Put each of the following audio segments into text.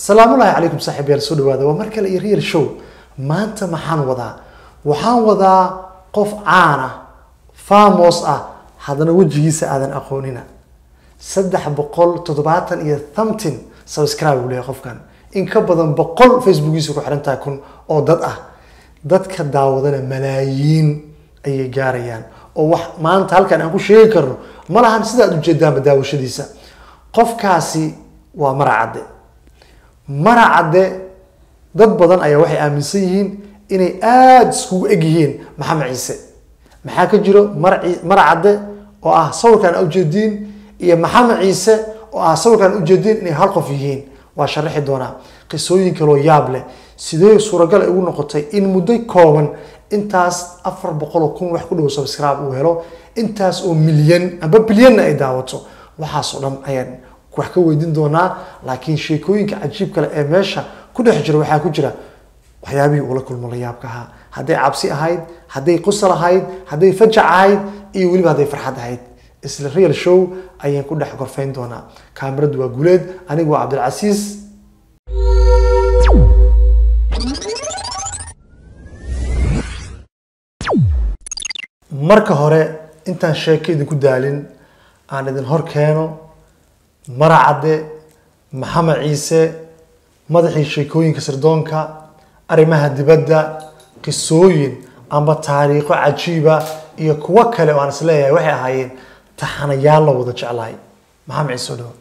asalaamullaahi calaykum saaxib yaal soo dhawaada waa mar kale iyo reer show maanta maxaan wadaa waxaan wadaa qof caan ah famos ah haddana wejigiisa aadan aqoonina saddex boqol toddobaatan iyo thamtin subscribe u leeyahay qofkan in ka badan boqol facebookiisa ku xihantaha kun oo dad ah dadka daawadana malaayiin ayay gaarayaan oo wax maanta halkan aan ku sheegi karno malahan sidaad ujeedaanba daawashadiisa qofkaasi waa maracadde mara cadde dad badan ayaa waxay aaminsan yihiin inay aada iskugu eg yihiin maxamed ciise maxaa ka jiro mara cadde oo ah sawirkan ujeediin iyo maxamed ciise oo ah sawirkaan ujeediin inay hal qof yihiin waa sharaxi doonaa qisooyin kaloo yaab leh sidee suuragale ugu noqotay in muddo kooban intaas afar boqol oo kun wax ku dhow subscribe uu helo intaas oo milyan amba bilyanna ay daawato waxaasoo dhan ayaan wax ka weydin doonaa laakiin sheekooyinka cajiib kale ee meesha ku dhex jira waxaa ku jira waxyaabihii uula kulmo layaabkaha hadday cabsi ahayd hadday qusal ahayd hadday fajac ahayd iyo weliba hadday farxad ahayd isla real show ayaan ku dhex gorfayn doonaa kaamiradu waa guleed anigu waa cabdilcasiis marka hore intaan sheeko idinku daalin aan idin hor keeno maracadde maxamed ciise madaxii sheekooyinka sirdoonka arrimaha dibadda qisooyin amba taariikho cajiiba iyo kuwo kale oo aan is leeyahay waxay ahaayeen taxanayaal la wada jeclahay maxamed ciise oo dhawo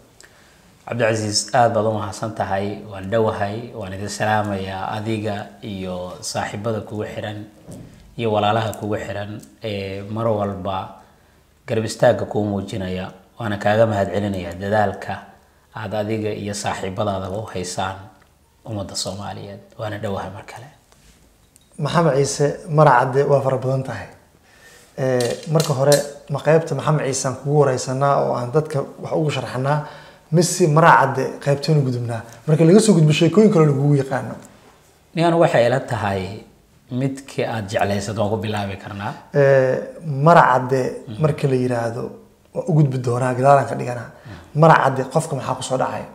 aada baad u mahadsan tahay waan dhowahay waan idin salaamayaa adiga iyo saaxiibada kugu xiran iyo walaalaha kugu xiran ee mar walba garab istaagga kuu muujinaya waana kaaga mahadcelinayaa dadaalka aada adiga iyo saaxiibadaadaba u haysaan ummadda soomaaliyeed waana dhowahay mar kale maxamed ciise maracadde waa fara badan tahay eh, marka hore ma qaybta maxamed ciiseaan kugu wareysanaa oo aan dadka wax ugu sharxanaa misi maracadde qaybteenu gudubnaa marka laga soo gudbo sheekooyin kaloo lagugu yaqaano nian waxay ila tahay midkii aada jeclaysad waan ku bilaabi karnaa eh, maracadde mm-hmm. marka la yiraahdo waa u gudbi doonaa gadaalan ka maracadde qofka maxaa kusoo dhacaya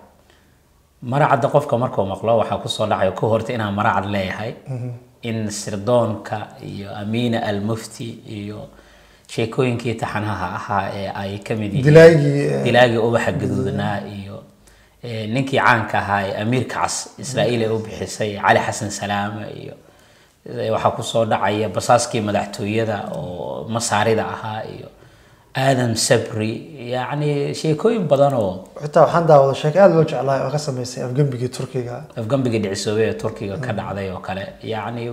maracadda qofka markuu maqlo waxaa kusoo dhacaya ka horta inaan maracad leeyahay mhm. in sirdoonka iyo amiina almufti iyo sheekooyinkii taxanaha ahaa ee ay ka mid yihiin dilaagii eh, ubaxa mhm. gaduudnaa iyo eh, ninkii caanka ahaa ee amiirka cas israa'iil ee u bixisay cali xasan salaame iyo eh, waxaa kusoo dhacaya basaaskii madaxtooyada oo masaarida ahaa iyo aadam sabri yacni sheekooyin badan oo xitaa waxaan daawada sheeko aada loo jeclahay oo ka sameysay afgembigii turkiga afgembigii dhicisoobey ee turkiga ka dhacday oo kale yacni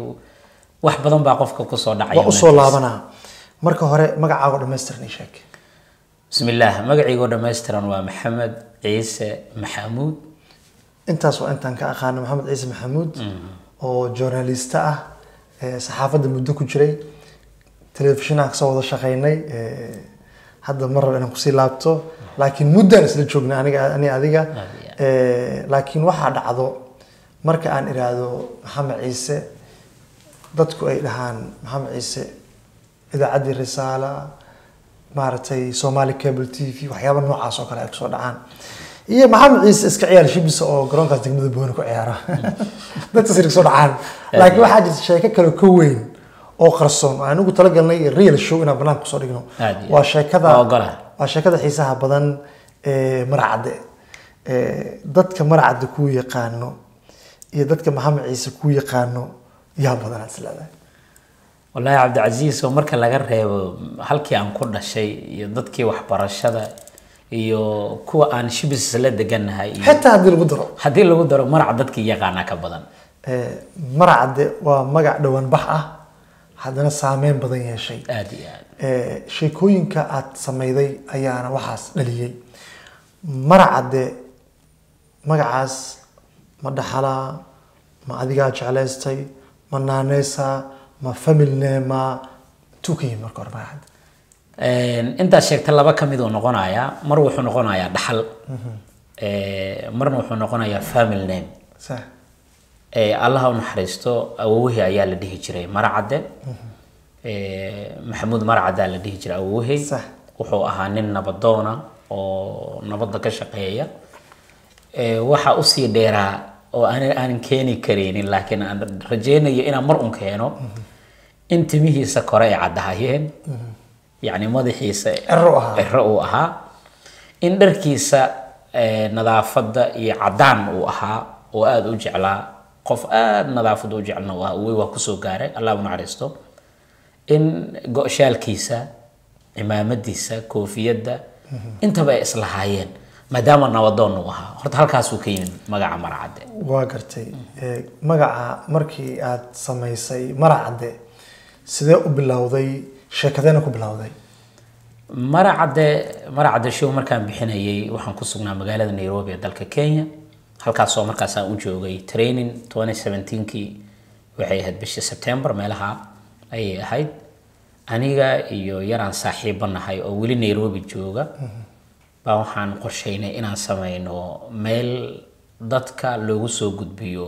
wax badan baa qofka kusoo dhacay usoo laabanaa marka hore magacaago dhamaystiran ii sheeg بسم الله مقعيقو waa maxamed عيسى maxamuud intaas waa intaan ka aqaano maxamed ciise maxamuud mhm. oo journalista ah saxaafadda muddo ku jiray telefishinaa kasoo wada shaqaynay hadda mar raba inaan kusii laabto laakiin muddaan isla joogna aniga ani adiga eh, laakiin waxaa dhacdo marka aan iraahdo maxamed ciise dadku ay dhahaan maxamed ciise idaacaddii risaala maaragtay somali cable t v waxyaaba noocaas oo kale ay kusoo dhacaan iyo maxamed ciise iska ciyaar shibisa oo garoonkaas degmada booni ku ciyaara mm. dadkaas kusoo dhacaan laakiin waxaa jirta sheeko kale ka weyn oo qarsoon aanigu talagalnay real show inaan banaanka kusoo dhigno waa sheekada waa sheekada xiisaha badan ee maracadde dadka maracadde kuu yaqaano iyo dadka maxamed ciise kuu yaqaano yaa badanaad isleedahay wallaahi cabdicasiis oo marka laga reebo halkii aan ku dhashay iyo dadkii waxbarashada iyo kuwa aan shibis la degannahay xitaa haddii lagu daro haddii lagu daro marac dadkii yaqaanaa ka badan maracadde waa magac dhowaan ah haddana saameyn badan yeeshay eh, sheekooyinka aada samayday ayaana waxaas dhaliyey maracadde magacaas ma dhaxalaa ma adigaa jeclaystay ma naaneysa ma familnema tukayi marka hore magacadde intaad sheegtay laba ka mid uu noqonayaa mar wuxuu noqonayaa dhaxal mhm. eh, marna wuxuu noqonayaa family name Eh, allaha unaxariisto naxariisto ayaa la dhihi jiray maracade eh, maxamuud maracadaa la dhihi jiray awowahey wuxuu ahaa nin nabadoona oo nabadda ka shaqeeya eh, waxaa usii dheeraa oo aanan keeni karaynin laakiin aan rajeynayo inaan mar un keeno in timihiisa kore ay caddahayeen yacni madaxiisa ciro uu ahaa in dharkiisa nadaafada iyo caddaan uu ahaa oo aada u jeclaa qof aada nadaafad u jecelna w waa kusoo gaaray allah unaxariisto in shaalkiisa cimaamadiisa koofiyadda intaba ay islahaayeen maadaama nabadoon uu ahaa horta halkaasuu ka yimid magaca maracadde waa gartay e, magaca markii aad samaysay maracadde sidee u bilowday sheekadeena ku bilowday maracadde maracadde show markaan bixinayay waxaan ku sugnaa magaalada nairobi ee dalka kenya halkaasoo markaasaa u joogay training kii waxay ahayd bisha september meelaha ayay ahayd aniga iyo yaraan saaxiiba oo weli nairobi jooga baa waxaan qorshaynay inaan samayno meel dadka loogu soo gudbiyo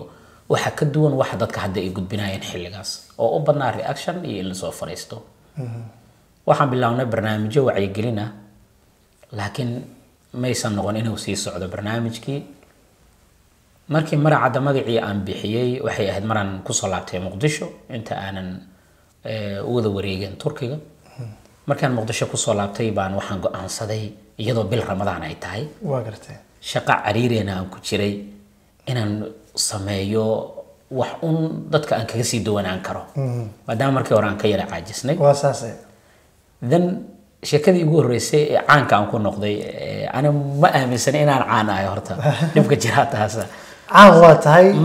waxa ka duwan waxa dadka hadda ay gudbinayeen xilligaas oo u badnaa reaction iyo in lasoo fadhiisto waxaan bilownay barnaamijyo wacyigelin ah laakiin maysan noqon inuu sii socdo barnaamijkii markii maraca magacii aan bixiyey waxay ahayd maraan kusoo laabtay muqdisho inta aanan eh, wada wareegin turkiga markaan muqdisho kusoo laabtay baan waxaan go-aansaday iyadoo bil ramadaan ay tahay shaqo cariireena aan ku jiray inaan sameeyo wax un dadka aan kaga sii duwanaan karo mm-hmm. maadaama markii hore aan ka yara caajisnay dan eh. sheekadii ugu horreysay ee caanka aan ku noqday eh, ana ma aaminsan inaan caan ahay horta dhibka jiraataasa caan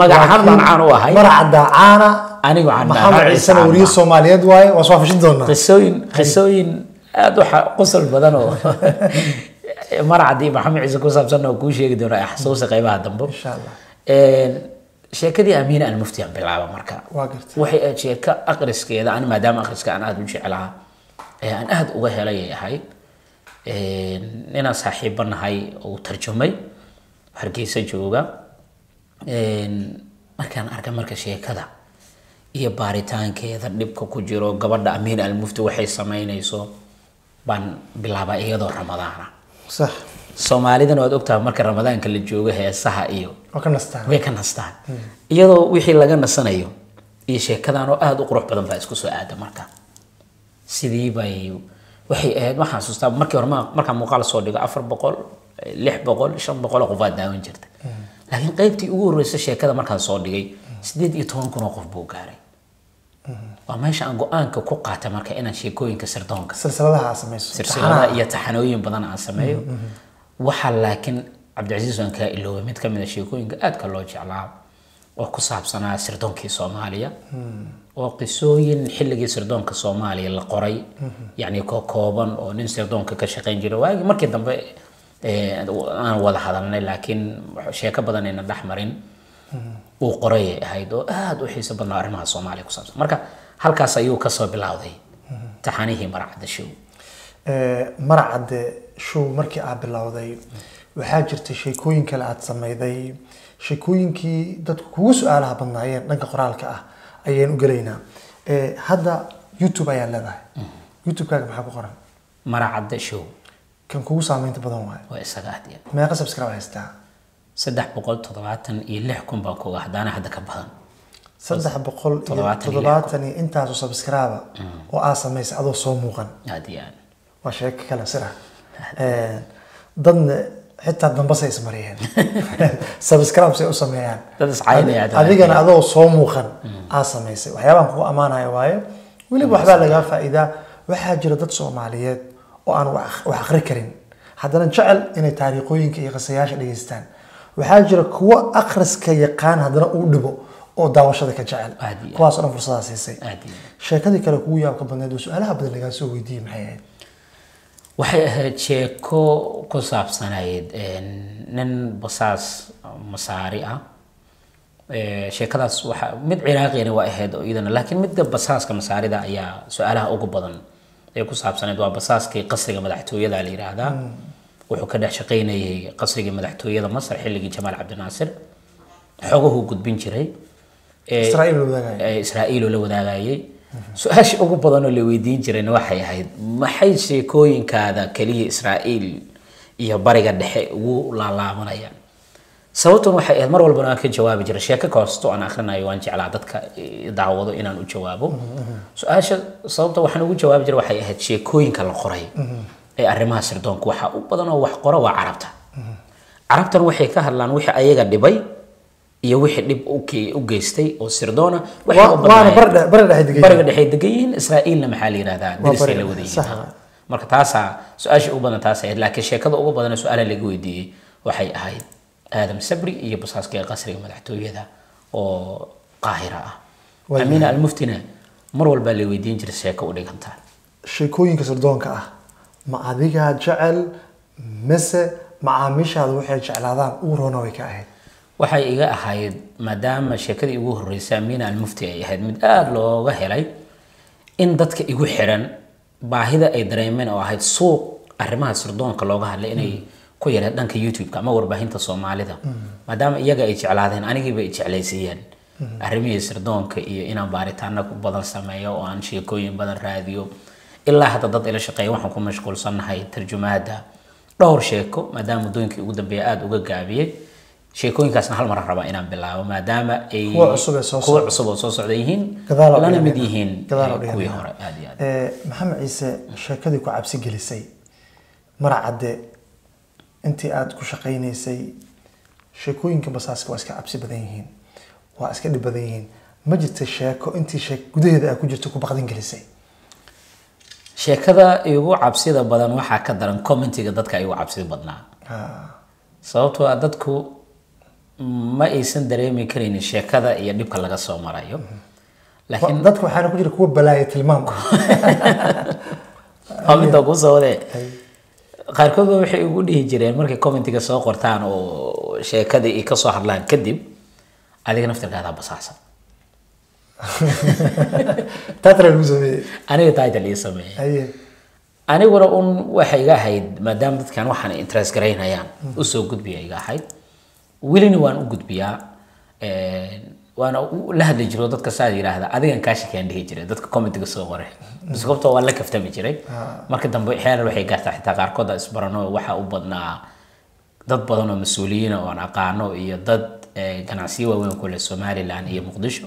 waa hargeysa jooga markaan arka marka sheekada iyo baaritaankeeda dhibka ku jiro gabadha amiin almufti waxay samaynayso baan bilaabaa iyadoo ramadaana sax soomaalidana waad ogtaha marka ramadaanka la joogo heesaha iyo way ka nastaan hmm. iyadoo wixii laga nasanayo iyo sheekadan oo aada u qurux badan baa isku soo aada marka sidii bay waxay ahayd waxaan xasuustaa markii hore markaan muuqaal soo dhigo afar boqol lix boqol shan boqol oo daawan jirta hmm laakiin qaybtii ugu horeysa sheekada markaan soo dhigay sideed iyo toban kun oo qof buu gaaray waa meesha aan go-aanka ku qaata marka inaan sheekooyinka sirdoonka silsiladaha iyo taxanooyin badan aan sameeyo mm-hmm, mm-hmm. waxaa laakiin cabdicasiis waan kaa iloobay mid kamid a sheekooyinka aadka loo jeclaa oo ku saabsanaa sirdoonkii soomaaliya oo mm-hmm. qisooyin xilligii sirdoonka soomaaliya la qoray yacni koo kooban oo nin sirdoonka ka shaqayn jira waagi markii dambe aan wada hadalnay laakiin sheeko badan ayna dhex marin mm-hmm. uu qorayay ahayd oo aada u xiiso badnaa arrimaha soomaaliya ku saabsan marka halkaas ayuu kasoo bilowday mm-hmm. taxanihii maracadda show maracadda show markii aad bilowday waxaa jirtay sheekooyin kale aada samayday sheekooyinkii dadku kugu su-aalaha badnaayeen dhanka qoraalka ah ayaan u gelaynaa hadda youtube ayaa leedahay mm-hmm. youtube maxaa ku qoran maracadda show kan kugu saameynta badan waay waa isaga had meeqa subscribe haystaa saddex boqol toddobaatan iyo lix kun baan kuga hadaana hadda ka badan saddex boqol iyo iyo intaasu subscribe oo aa samaysay adoo soo muuqan waa sheeko kale sira dadna xitaa dambasay ismariyeen subscribes ay u sameeyaan e. e adigana adoo soo muuqan mm. aa samaysay waxyaabaan kugu ammaanaya e mm. waayo weliba waxbaa lagaa faa'iidaa waxaa jira dad soomaaliyeed oo aan wax akri karin haddana jecel inay taariikhooyinka iyo qisayaasha dhegeystaan waxaa jira kuwo akhriska yaqaan haddana uu dhibo oo daawashada ka jecel kuwaaso dhan fursada siisay sheekadii kale kugu yaabka badneed oo su-aalaha badan lagaa soo weydiiyey maxay ahayd waxay ahayd sheeko ku saabsanayd nin basaas masaari ah sheekadaas waa mid ciraaqina waa ahayd oo iyadana laakiin midda basaaska masaarida ayaa su-aalaha ugu badan ee ku saabsaneed waa basaaskii qasriga madaxtooyada la yidhaahdaa hmm. wuxuu ka dhex shaqaynayay qasrigii madaxtooyada masar xilligii jamaal cabdinaasir xogahuu gudbin jiray israaiil la wadaagayey su-aasha ugu badanoo la weydiin jirayna waxay ahayd maxay sheekooyinkaada keliya israa'iil iyo bariga dhexe ugu laalaabanayaan sababtan waxay ahayd mar walbana waan ka jawaabi jiray sheeko koosto aan akrinayo waan jeclaa dadka daawado inaan u jawaabo su-aasha sababta waxaan ugu jawaabi jiray waxay ahayd sheekooyinka la qoray ee arrimaha sirdoonka waxaa u badan wax qora waa carabta carabtan waxay ka hadlaan wixii ayaga dhibay iyo wixii dhib u geystay oo sirdoona bariga dhexay degan yihiin israa'iilna maxaa la yidhahdaa dirisay la wada yihiin marka taasaa su-aasha ugu badan taas ahayd laakiin sheekada ugu badan su'aala laga weydiiyey waxay ahayd aadam sabri iyo basaaska ee qasriga madaxtooyada oo qaahira ah amiina almuftina mar walbaa la weydiin jira sheeko u dhigantaa sheekooyinka sirdoonka ah ma adigaa jecel mise macaamiishaada waxay jeclaadaan uurona way ka ahayd waxay iga ahayd maadaama sheekadii igu horreysay amiina almufti ay ahayd mid aada looga helay in dadka igu xiran baahida ay dareemeen oo ahayd suuq arrimaha sirdoonka looga hadlay inay ku yeela dhanka youtube-ka ama warbaahinta soomaalida maadaama iyaga ay jeclaadeen anigiiba jeclaysiiyeen arrimihii sirdoonka iyo inaan baaritaana badan sameeyo oo aan sheekooyin badan raadiyo ilaa hadda dad ila shaqeeya waxaan ku mashquulsannahay tarjumaada dhowr sheeko maadaama muddooyinkii ugu dambeeya aada uga gaabiyey sheekooyinkaasna hal mara raba inaan bilaabo maadaama ay cusub oo soo socda yihiin lana mid yihiin kuwii hore aad iyo aad eh, maxamed ciise sheekadii ku cabsi gelisay maracadde intii aada ku shaqaynaysay sheekooyinka basaaska waa iska cabsi badan yihiin waa iska dhib badan yihiin ma jirta sheeko intii sheek gudaheeda aa ku jirta ku baqdin gelisay sheekada igu cabsida badan waxaa ka daran commentiga dadka igu cabsida badnaa ah. sababtoo a ah dadku ma aysan dareemi karaynin sheekada iyo dhibka laga soo marayo mm-hmm. laakiin dadka waxaana ku jira kuwa balaaya tilmaamka waa midda kuusoo wadee qaarkoodba waxay ugu dhihi jireen markay commentiga soo qortaan oo sheekadii ay kasoo hadlaan kadib adiga naftirkaadaa basaacsan aniga title ii sameeyey aniguna un waxay iga ahayd maadaama dadkan waxaan interest garaynayaan mm. usoo gudbiya iga ahayd welina waan u gudbiyaa eh, waana la hadli jiro dadka saad yidhaahda adigan kaa shakeyaan dhihi jiray dadka commentiga soo qoray sababtoo hmm. waa la kaftami jiray ah. marka dambe xeerar waxay gaartaa xitaa qaarkood isbarano waxaa u badnaa dad badan oo mas-uuliyiina oon aqaano iyo dad eh, ganacsiyo waaweyn kule somaliland iyo muqdisho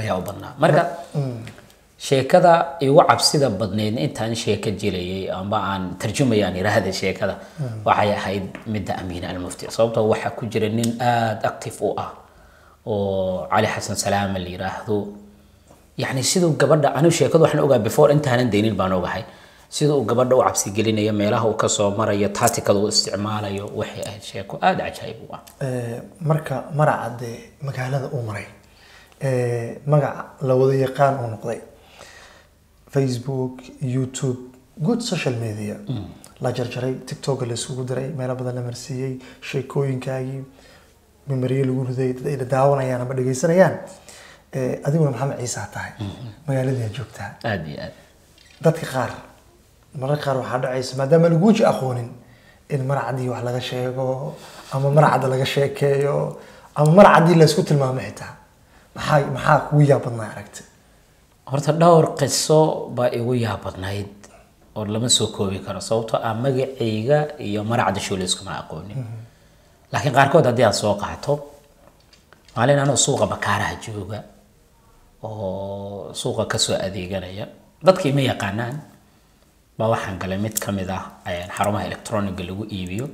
ayaa u badnaa marka hmm. sheekada igu cabsida badnayd intaan sheeko jilayay amba aan tarjumayaan yiraahda sheekada hmm. waxay ahayd midda amiina almufti sababtoo waxaa ku jira nin aada active u ah oo cali xasan salaama la yiraahdo yani siduu gabadha anigu sheekadu waxaan ogaa before intaanan daynin baan ogahay sida gabadha u cabsigelinayo meelaha uu kasoo marayo tatikada uu isticmaalayo waxay ahayd sheeko aada cajaayib u ah eh, marka maraca dee magaalada uu maray eh, magaca la wada yaqaan uu noqday facebook youtube good social media mm. la jarjaray tictok la diray meelo badan la marsiiyey sheekooyinkaagii mimaryo lagu riday dad ayna daawanayaan ama dhegeysanayaan eh, adiguna maxamed ciisaa tahay mm-hmm. magaaladayaa joogtaa aada iyo aad dadka qaar mararka qaar waxaa dhacaysa maadaama laguuji aqoonin in maracadii wax laga sheego ama maracadda laga sheekeeyo ama maracadii laysku tilmaamo xitaa maxaa maxaa kugu yaabadnaa aragta horta dhowr qiso baa igu yaabadnayd oo lama soo koobi karo sababtoo ah magacayga iyo maracadda show layskuma aqoonin mm-hmm laakiin qaarkood haddii aad soo qaato maalin anoo suuqa bakaaraha jooga oo suuqa kasoo adeeganaya dadkii ma yaqaanaan baa waxaan galay mid ka mid ah xarumaha electroniga lagu iibiyo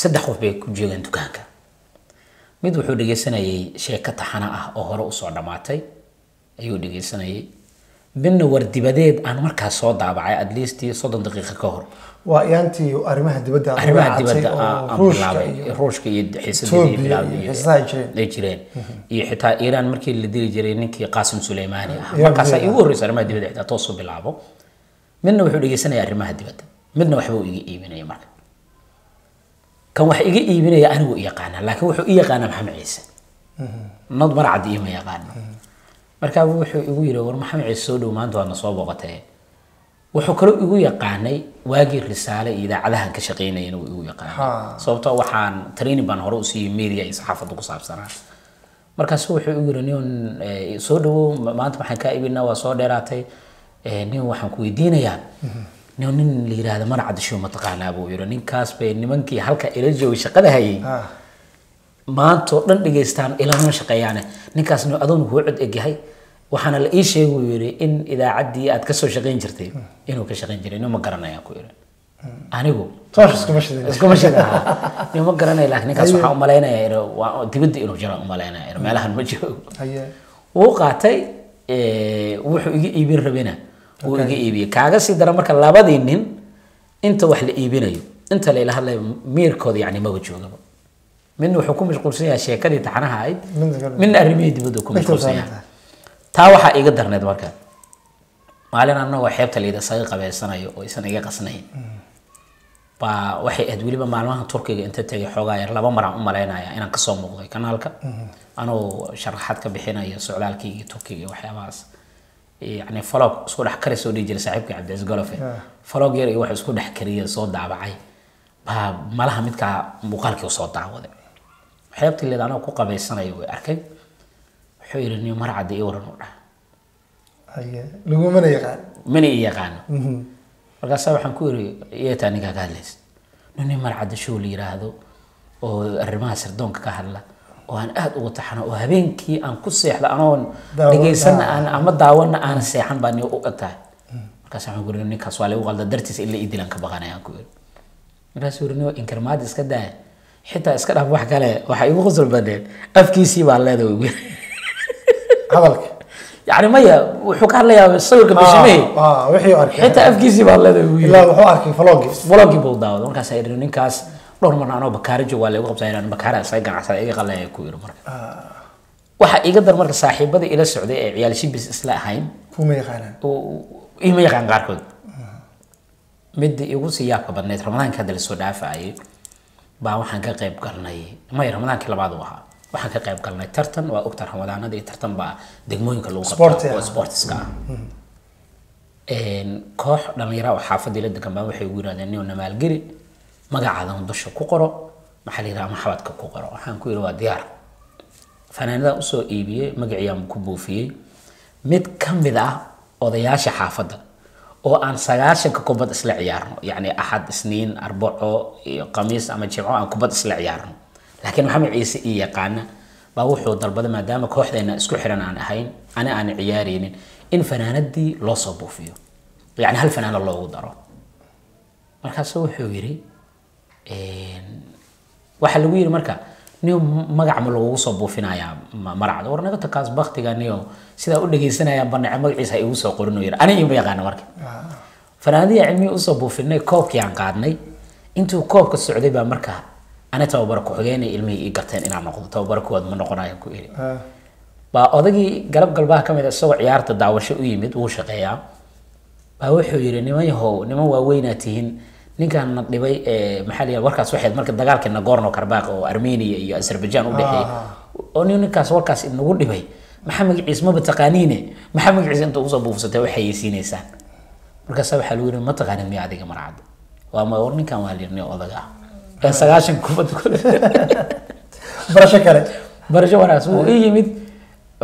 saddex qof bay ku jeegaan dukaanka mid wuxuu dhegeysanayay sheeko taxano ah oo hore usoo dhammaatay ayuu dhegeysanayay midna war dibadeed aan markaas soo daabacay at least soddon daqiiqo ka hor waa yaantii arrimaha dibadda arrimaha dibadda ah, ah, bilaabay ruushka iyo xiisadii jireen iyo xitaa iiraan markii la dili jiray ninkii qaasim suleymaani ah markaasaa iigu horreysa arrimaha dibadda xitaa toosu bilaabo midna wuxuu dhegeysanaya arrimaha dibadda midna waxba uu iga iibinaya marka kan wax iga iibinaya aniguu iyaqaana laakiin wuxuu iyaqaana maxamed ciise mhm. nod marcad iima yaqaana markaabuu wuxuu igu yidhi war maxamed ciise maanta waadna soo booqatee wuxuu kaloo igu yaqaanay waagii risaale iyo idaacadahan ka shaqaynayana wuu igu yaqaanay sababtoo ah waxaan training baan hore usiiyey media iyo saxaafadda ku saabsanaa markaasu wuxuu igu yidhi nin eh, soo dhowow maanta waxaan kaa ibinaa waa soo dheeraatay eh, nin waxaan ku weydiinayaa mhm. nin nin la yidhaahda marcadisho mataqaanaa buu yidhi ninkaas bay nimankii halka ila joogay shaqada hayay maantoo dhan dhegaystaan ilaa shaqeeyaane ninkaas aduna kuu cod egyahay waxaana la ii sheegi uu yidhi in idaacaddii aad kasoo shaqayn jirtay inuu ka shaqayn jiray nima garanayaan ku yidhi anigu iskuma shid aha garanaya laakin ninkaas waxaan umalaynaya dibadda inuu jiro umalaynaya meelahan ma jiro wuu qaatay wuxuu iga iibin rabina wuu iga iibiyey kaaga sii dara marka labadii nin inta wax la iibinayo inta layla hadlayo miirkooda yacni maba joogaba midna wuxuu ku mashquulsan yahay sheekadii taxanaha ahayd midna arrimihii dibadda ku mashquulsan yahay taa waxaa iga darneed marka maalin anagoo xeebta liida isaga qabeysanayo oo isan iga qasnayn baa waxay aad weliba maalmaha turkiga inta tegay xoogaa yar laba maraan u malaynaya inaan kasoo muuqday kanaalka anoo sharaxaad ka bixinayo socdaalkiigii turkiga iyo waxyaabahaas yani falog isku dhex kari soo dhihi jiray saaxiibka cabdicasiis golofe falog yar iyo wax isku dhex kariya soo daabacay baa malaha midkaa muuqaalkii soo daawaday xeebtii leed anoo ku qabeysanayo way arkay wuxuu yidhi ni mar cadda ii waran u dhah lagumana yaqaan mana i yaqaano mhm. markaasa waxaan ku yidhi yeetaa ninkaa ka hadlaysa nin mar cadda show la oo arrimaha sirdoonka ka hadla oo aan aada ugu taxano oo habeenkii aan ku seexda anoon dhegaysanna aan ama daawanna aan seexan baa ni og tahay mm. markaas waxaan ku yidhi ninkaas waa lagu qalda dartiis in la dilan ka baqanaya aan ku yidhi markaasuu yidhi niyo inkirmaad iska daaya xitaa iska dhaaf wax kale waxaa igu qosol badneed afkiisii baa leeda hadalka yani maya wuxuu ka hadlayaa sawirka ah, bishimehe ah, wixii arkay xitaa afkiisii baa leedahay wuu wuxuu arkay vlogis vlogi buu daawado markaas ay ninkaas dhowr marna anoo bakaari jooga waa la qabtaa inaan bakaara isaga ganacsada iga qalaya ku yiri marka ah. waxa iga dar marka saaxiibada ila socday ee ciyaal shibis isla ahayn kuma yaqaanaan ima yaqaan qaarkood midda igu sii yaabka badnayd ramadaanka hadda lasoo dhaafayay baa waxaan ka qayb galnay maya ramadaanki labaad u ahaa waxaan ka qayb galnay tartan waa ogta ramadaanada iyo tartan baa degmooyinka lagu oo sportiska koox dhallinyara oo xaafadii la degan baa waxay ugu yidhahdeen nio namaalgeli magacaadan dusha ku qoro maxaa la yidhaha ama ku qoro waxaan ku yidhi waa diyaar fanaanadaa usoo iibiyey magaciiyaan ku buufiyey mid ka mid ah odayaasha xaafadda oo aan sagaashanka kubad isla ciyaarno yacni axad isniin arbaco iyo khamiis ama jimco aan kubad isla ciyaarno laakiin maxamed ciise ii yaqaana baa wuxuu dalbaday maadaama kooxdeenna isku xiran aan ahayn ani aan ciyaaraynin in fanaanadii loo soo buufiyo yani hal fanaana loogu daro markaasu wuxuu yiri waxaa lagu yiri marka niyo magac ma lagugu soo buufinayaa maracda war baktiga niyo sidaa u dhegaysanayaan banece magaciisa igu soo qorin yiri ani ima yaqaana marka ah. fanaanadii cilmihi usoo buufinay koobkii aan qaadnay intuu koobka socday baa markaa ana tababaro ku-xigeen ilmihii ii garteen inaan noqdo tababaro kuwaad ma noqonayo ku iri ah. baa odagii galab galbaha kamid ah isagoo ciyaarta daawasho u yimid wuu shaqeeyaa baa wuxuu yidhi niman niman waaweynaa tihiin ninkan dhibay eh, maxaa la warkaas waxayd marka dagaalkii nagorno karbaq oo armenia iyo azerbaijan u dhexeeyay ah. oo nin ninkaas warkaas inagu dhibay maxaa magaciis maba taqaaniine maxaa magaciis inta usoo buufsatay waxay haysiinaysaan markaasa waxaa lagu yidhi ma taqaanin miya adiga marcad waa ma war ninkan waa la yidhi ee sagaashan kubarasho kale barasho wanaagsan wuu ii yimid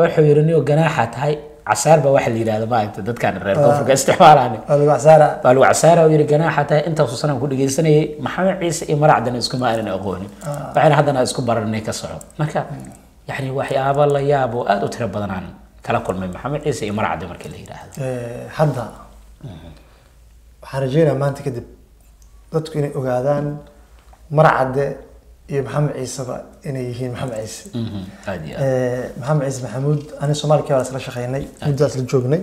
wuxuu yidhi niyo ganaaxa tahay casaarba waxa la yidhahdo maanta dadkan reer koonfurka isticmaalaan baaligu casaara uu yidhi ganaaxa tahay intaasu sanaan ku dhegaysanayay maxamed ciise iyo maracdana iskuma aanan aqoonin ah. waxayna haddana isku baranay ka soco marka yani waxyaaba la yaabo aada u tiro badan aan kala kulmay maxamed ciise iyo maracdi markii la yidhaahdo eh, hadda mm-hmm. waxaan rajeynayaa maanta kadib dadku inay ogaadaan marcade iyo maxamed ciiseba inay yihiin maxamed ciise mhm, eh, maxamed ciise maxamuud ani somali ka isla shaqeynay muddaas la joognay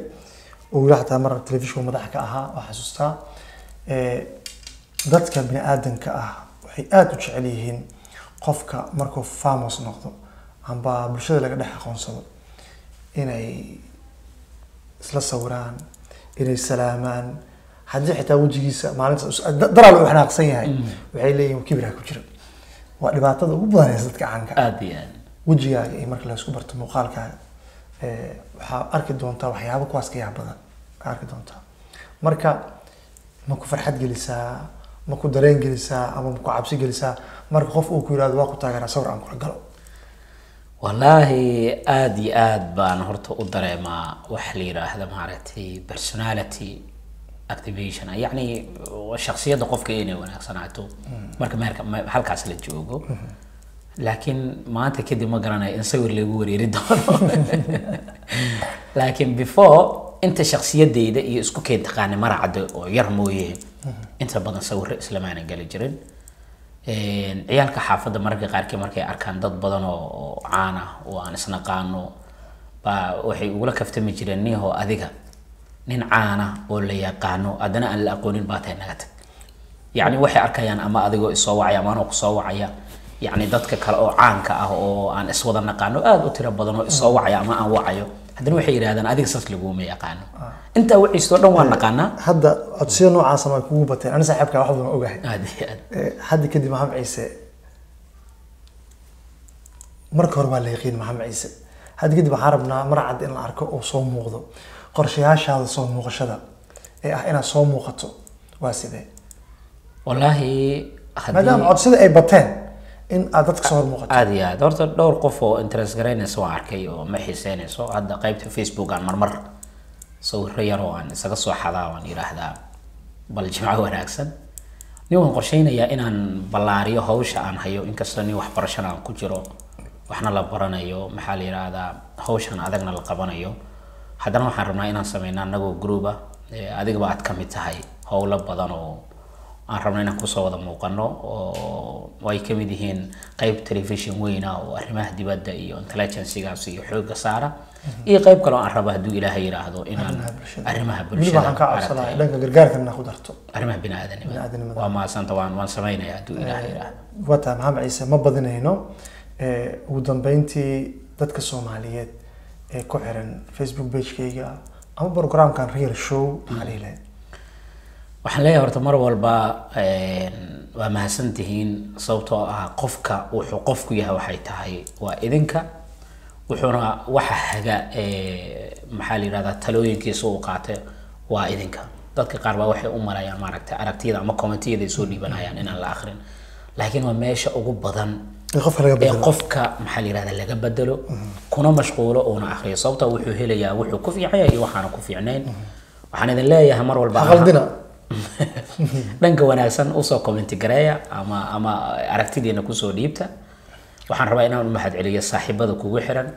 weli xataa mar telefishinka madax ka ahaa waa xasuustaa eh, dadka bini aadanka ah waxay aada u jecel yihiin qofka markuu famos noqdo amba bulshada laga dhex aqoonsado inay isla sawiraan inay salaamaan haddi xitaa wejigiisa maalintadaraal ah, la xanaaqsan yahay mm. waxay leeyihin kibira ku jira waa dhibaatada ugu badanaysa dadka caanka ah. aad iyo aad wejigaaga iyo marka laysku barto muuqaalkaaga eh, waxaa arki doontaa waxyaaba kuwaas ka yaab badan arki doontaa marka ma ku farxad gelisaa ma ku dareen gelisaa ama ma ku cabsi gelisaa marka qof uu ku yihahdo waa ku taageeraa sawir aan kula galo wallaahi aada iyo aada baan horta u dareemaa waxa la yidhaahda maaragtay personality activation ah, yacni shaksiyadda qofka inay wanaagsanaato mm-hmm. marka meerka halkaas la joogo mm-hmm. laakiin maanta kadib ma garanay in sawir lagu wareeri doono laakiin before inta shaksiyadeyda iyo isku keen taqaana maracdo oo yar mooye mm-hmm. inta badan sawir islamaana gali jirin ciyaalka xaafadda mararka qaarkii markay arkaan dad badan oo caan ah, oo aan isnaqaano baa waxay ugula kaftami jireen niho adiga nin caana oo la yaqaano haddana aan la aqoonin baa tahay naga tag yacni waxay arkayaan ama adigoo isoo wacaya ama kusoo wacaya yacni dadka kale oo caanka ah oo aan iswada naqaano aada u tiro badan oo isoo wacaya ama aan wacayo haddana waxay yidhahdaan adiga saas laguma yaqaano ah. intaa wacaysto dhan waan naqaanaa hadda codsiyo noocaas ma kugu bateen ani saaxiibka wax badan ogahay aad iyo aad eh, hadda kadib maxamed ciise marka hore waa la yaqiin maxamed ciise hadda kadib waxaan rabnaa mar cad in la arko oo soo muuqdo qorshayaashaada soo muuqashada ee ah inaad soo muuqato waa sidee wallaahi maadaama codsida ay bateen in aad dadka soo hormuuqato aad iyo aad horta dhowr qof oo interest garaynaysa waan arkay oo ma xiiseynayso hadda qeybta facebook aan marmar sawiro yar aan isaga soo xadaa oan yidhaahdaa bal jimco wanaagsan nin waan qorshaynayaa inaan ballaariyo hawsha aan hayo inkastoo nin waxbarashana aan ku jiro waxna la baranayo maxaa la yidhaahdaa hawshan adagna la qabanayo haddana waxaan rabnaa inaan sameyno anagoo group ah, adigaba aad kamid tahay howlo badan oo aan rabno inaan kusoo wada muuqano oo ay kamid yihiin qeyb television weyna oo arrimaha dibadda iyo intelligensigaas iyo xooga saara iyo qeyb kale aan rabo haduu ilaahay yidhaahdo inaan arrimaha bulshadadhanka gargaarkana ku waan sameynaya hadduu ilaahay eh, yidhaahdo wata maxamed ciise ma badinayno eh, ugu dambeyntii dadka soomaaliyeed ee ku xiran facebook bagekeyga ama brogramkan real show maxaa dhihi lahayd waxaan leeyahay horta mar walba waa mahadsantihiin sababtoo ah qofka wuxuu qofku yahay waxay tahay waa idinka wuxuuna waxa haga maxaa la yidhahdaa talooyinkiisa uu qaatay waa idinka dadka qaar baa waxay u marayaan maaragtay aragtiyada ama commentiyada ay soo dhiibanayaan inaan la akrin laakiin waa meesha ugu badan qofka maxaa la yihahda laga bedelo kuna mashquulo uuna akhriyo sababta wuxuu helayaa wuxuu ku fiican yahay iyo waxaana ku fiicnayn waxaan idin leeyahay mar walba dhanka wanaagsan usoo commenti ama ama aragtidiina kusoo dhiibta waxaan rabaa inaan umahad saaxiibada kugu xiran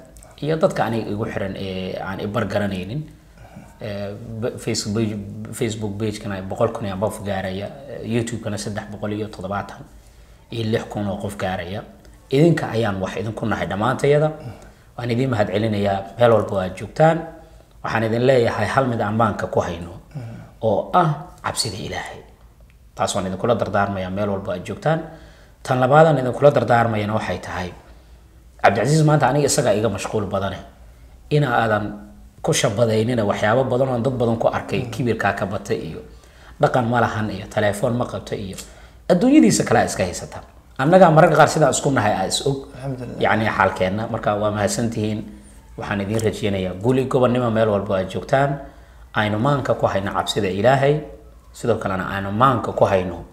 iyo dadka aniga igu xiran ee aan ibar facebook bagekana boqol kun iyo qof gaaraya youtube saddex boqol iyo toddobaatan iyo lix kun oo qof gaaraya idinka ayaan wax idinku nahay dhammaantayada waan idiin mahad meel walba aad joogtaan waxaan idin leeyahay hal mid aan maanka ku hayno oo ah cabsida ilaahay taas idinkula dardaarmayaa meel walba aad joogtaan tan labaadaan idinkula dardaarmayana waxay tahay cabdicasiis maanta aniga isagaa iga mashquul badane ina aadan ku shabadaynina waxyaabo badan oon dad badan ku arkay kibirkaa ka bata iyo dhaqan ma iyo telefoon ma qabta iyo adduunyadiisa kalea iska haysataa annagaa mararka qaar sidaa isku nahay a is og yani xaalkeenna marka waa mahadsantihiin waxaan idiin rajeynayaa guli gobonnimo meel walba aad joogtaan aynu maanka ku hayno cabsida ilaahay sidoo kalena aynu maanka ku hayno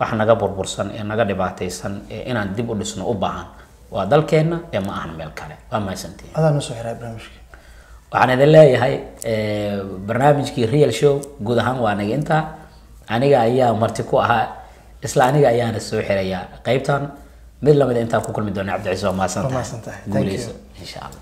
wax naga burbursan ee naga dhibaataysan ee inaan dib u dhisno u baahan waa dalkeenna ee ma ahan meel kale waa mahadsantihiin waxaan idin leeyahay eh, barnaamijkii real show guud ahaan waa naga intaa aniga ayaa marti ku ahaa isla aniga ayaana soo xirayaa qaybtan mid lamida intaan ku kulmi doona cabdiciise waa mahadsantahay guuleyso insha allah